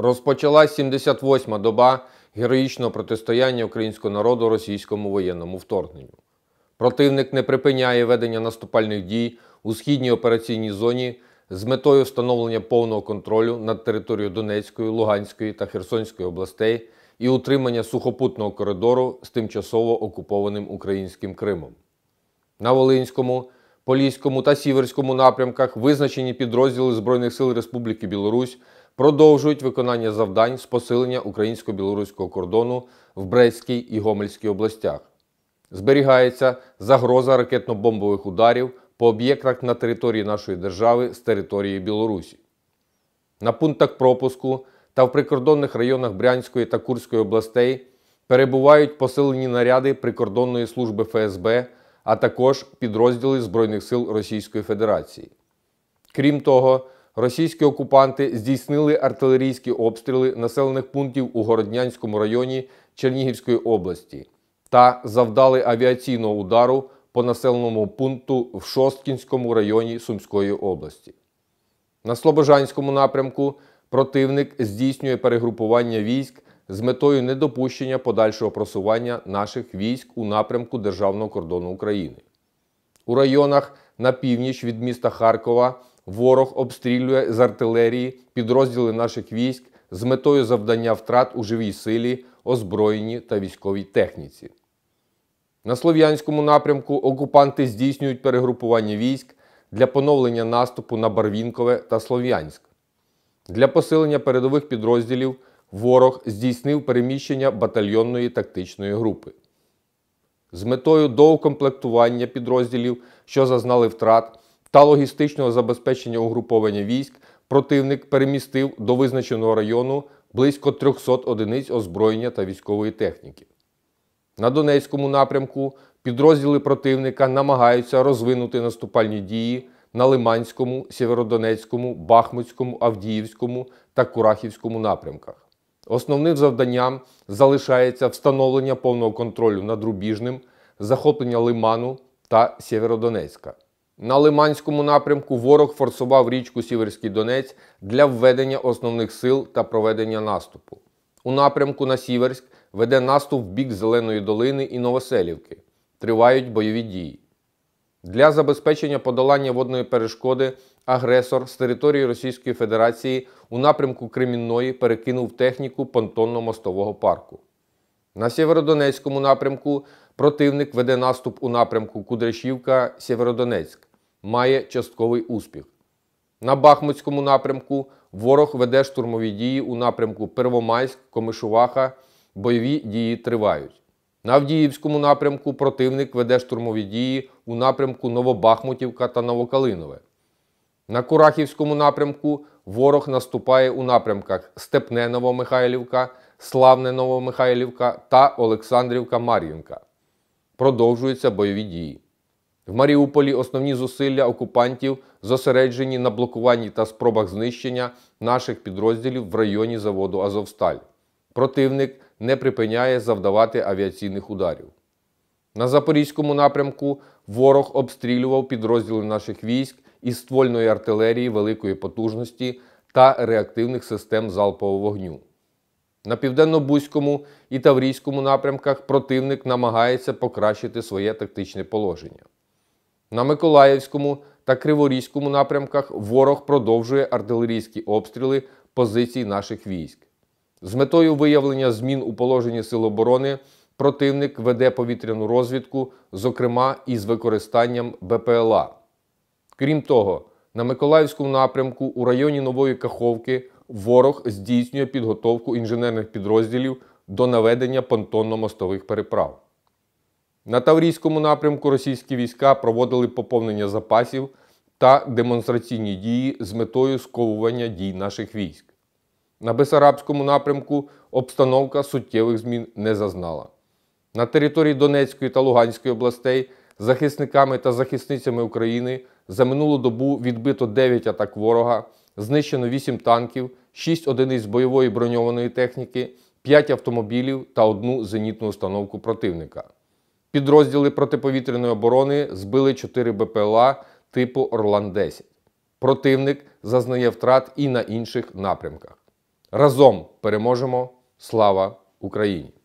Розпочалась 78-ма доба героїчного протистояння українського народу російському воєнному вторгненню. Противник не припиняє ведення наступальних дій у східній операційній зоні з метою встановлення повного контролю над територією Донецької, Луганської та Херсонської областей і утримання сухопутного коридору з тимчасово окупованим українським Кримом. На Волинському, Поліському та Сіверському напрямках визначені підрозділи Збройних сил Республіки Білорусь продовжують виконання завдань з посилення українсько-білоруського кордону в Брестській і Гомельській областях. Зберігається загроза ракетно-бомбових ударів по об'єктах на території нашої держави з території Білорусі. На пунктах пропуску та в прикордонних районах Брянської та Курської областей перебувають посилені наряди прикордонної служби ФСБ, а також підрозділи Збройних сил Російської Федерації. Крім того, Російські окупанти здійснили артилерійські обстріли населених пунктів у Городнянському районі Чернігівської області та завдали авіаційного удару по населеному пункту в Шосткінському районі Сумської області. На Слобожанському напрямку противник здійснює перегрупування військ з метою недопущення подальшого просування наших військ у напрямку Державного кордону України. У районах на північ від міста Харкова. Ворог обстрілює з артилерії підрозділи наших військ з метою завдання втрат у живій силі, озброєнні та військовій техніці. На слов'янському напрямку окупанти здійснюють перегрупування військ для поновлення наступу на Барвінкове та Слов'янськ. Для посилення передових підрозділів ворог здійснив переміщення батальйонної тактичної групи. З метою доукомплектування підрозділів, що зазнали втрат та логістичного забезпечення угруповання військ противник перемістив до визначеного району близько 300 одиниць озброєння та військової техніки. На Донецькому напрямку підрозділи противника намагаються розвинути наступальні дії на Лиманському, Сєвєродонецькому, Бахмутському, Авдіївському та Курахівському напрямках. Основним завданням залишається встановлення повного контролю над Рубіжним, захоплення Лиману та Сєвєродонецька. На Лиманському напрямку ворог форсував річку Сіверський Донець для введення основних сил та проведення наступу. У напрямку на Сіверськ веде наступ в бік Зеленої долини і Новоселівки. Тривають бойові дії. Для забезпечення подолання водної перешкоди агресор з території Російської Федерації у напрямку Кремінної перекинув техніку понтонно-мостового парку. На Сєвєродонецькому напрямку противник веде наступ у напрямку Кудряшівка-Сєвєродонецьк має частковий успіх. На Бахмутському напрямку ворог веде штурмові дії у напрямку Первомайськ, Комишуваха, бойові дії тривають. На Авдіївському напрямку противник веде штурмові дії у напрямку Новобахмутівка та Новокалинове. На Курахівському напрямку ворог наступає у напрямках Степне Новомихайлівка, Славне Новомихайлівка та Олександрівка-Мар'їнка. Продовжуються бойові дії. В Маріуполі основні зусилля окупантів зосереджені на блокуванні та спробах знищення наших підрозділів в районі заводу Азовсталь. Противник не припиняє завдавати авіаційних ударів. На Запорізькому напрямку ворог обстрілював підрозділи наших військ із ствольної артилерії великої потужності та реактивних систем залпового вогню. На південно-бузькому і Таврійському напрямках противник намагається покращити своє тактичне положення. На Миколаївському та Криворізькому напрямках ворог продовжує артилерійські обстріли позицій наших військ. З метою виявлення змін у положенні Сил оборони противник веде повітряну розвідку, зокрема із використанням БПЛА. Крім того, на Миколаївському напрямку у районі Нової Каховки ворог здійснює підготовку інженерних підрозділів до наведення понтонно-мостових переправ. На Таврійському напрямку російські війська проводили поповнення запасів та демонстраційні дії з метою сковування дій наших військ. На Бесарабському напрямку обстановка суттєвих змін не зазнала. На території Донецької та Луганської областей захисниками та захисницями України за минулу добу відбито 9 атак ворога, знищено 8 танків, 6 одиниць бойової броньованої техніки, 5 автомобілів та одну зенітну установку противника. Підрозділи протиповітряної оборони збили 4 БПЛА типу Орлан-10. Противник зазнає втрат і на інших напрямках. Разом переможемо! Слава Україні!